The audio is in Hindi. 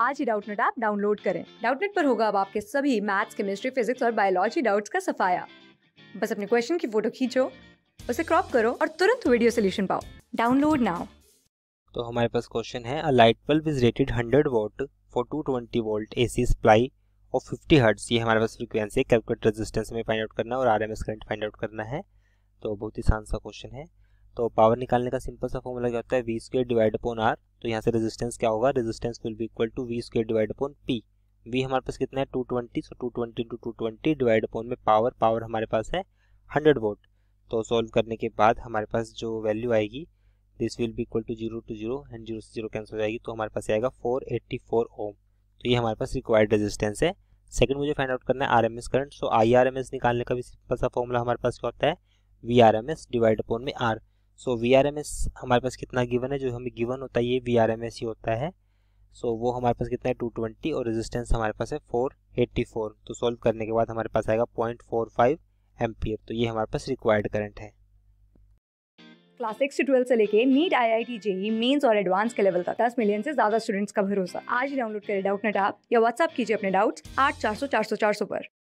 आज ही डाउटनेट ऐप डाउनलोड करें डाउटनेट पर होगा अब आपके सभी मैथ्स केमिस्ट्री फिजिक्स और बायोलॉजी डाउट्स का सफाया बस अपने क्वेश्चन की फोटो खींचो उसे क्रॉप करो और तुरंत वीडियो सोल्यूशन पाओ डाउनलोड नाउ तो हमारे पास क्वेश्चन है a light bulb is rated 100 watt for 220 volt AC supply और 50 हर्ट्स ये हमारे पास फ्रीक्वेंसी है कैलकुलेट रेजिस्टेंस में फाइंड आउट करना है और आरएमएस करंट फाइंड आउट करना है तो बहुत ही आसान सा क्वेश्चन है तो पावर निकालने का सिंपल सा फॉर्मूला क्या होता है V square divide upon R तो यहाँ से रेजिस्टेंस क्या होगा resistance will be equal to V square divide upon P V हमारे पास कितना है two twenty so two twenty into two twenty divide upon में पावर पावर हमारे पास है हंड्रेड वोट तो सॉल्व करने के बाद हमारे पास जो वैल्यू आएगी this will be equal to zero two zero and zero से जीरो कैंसिल हो जाएगी तो हमारे पास आएगा फोर एट्टी फोर ओम तो ये हमारे पास रिक्वायर्ड रेजिस्टेंस है सेकंड मुझे फाइंड आउट करना है R M S current so I R M S निकालने का भी सिंपल सा फॉर्मूला हमारे पास क्या होता है V R M S divide upon में R so V R M S हमारे पास कितना गिवन है जो हमें गिवन होता है ये वी आर एम एस ही होता है सो so, वो हमारे पास कितना है टू ट्वेंटी और रेजिस्टेंस हमारे पास है फोर एट्टी फोर तो सॉल्व करने के बाद हमारे पास आएगा पॉइंट फोर फाइव एम्पियर तो ये हमारे पास रिक्वायर्ड करंट है क्लास सिक्स से ट्वेल्थ से लेके NEET I I T JEE Mains और एडवांस के लेवल का दस मिलियन से ज्यादा स्टूडेंट्स का भरोसा आज डाउनलोड करें डाउट नेट आप या व्हाट्सअप कीजिए अपने डाउट्स आठ चार सौ चार सौ चार सौ पर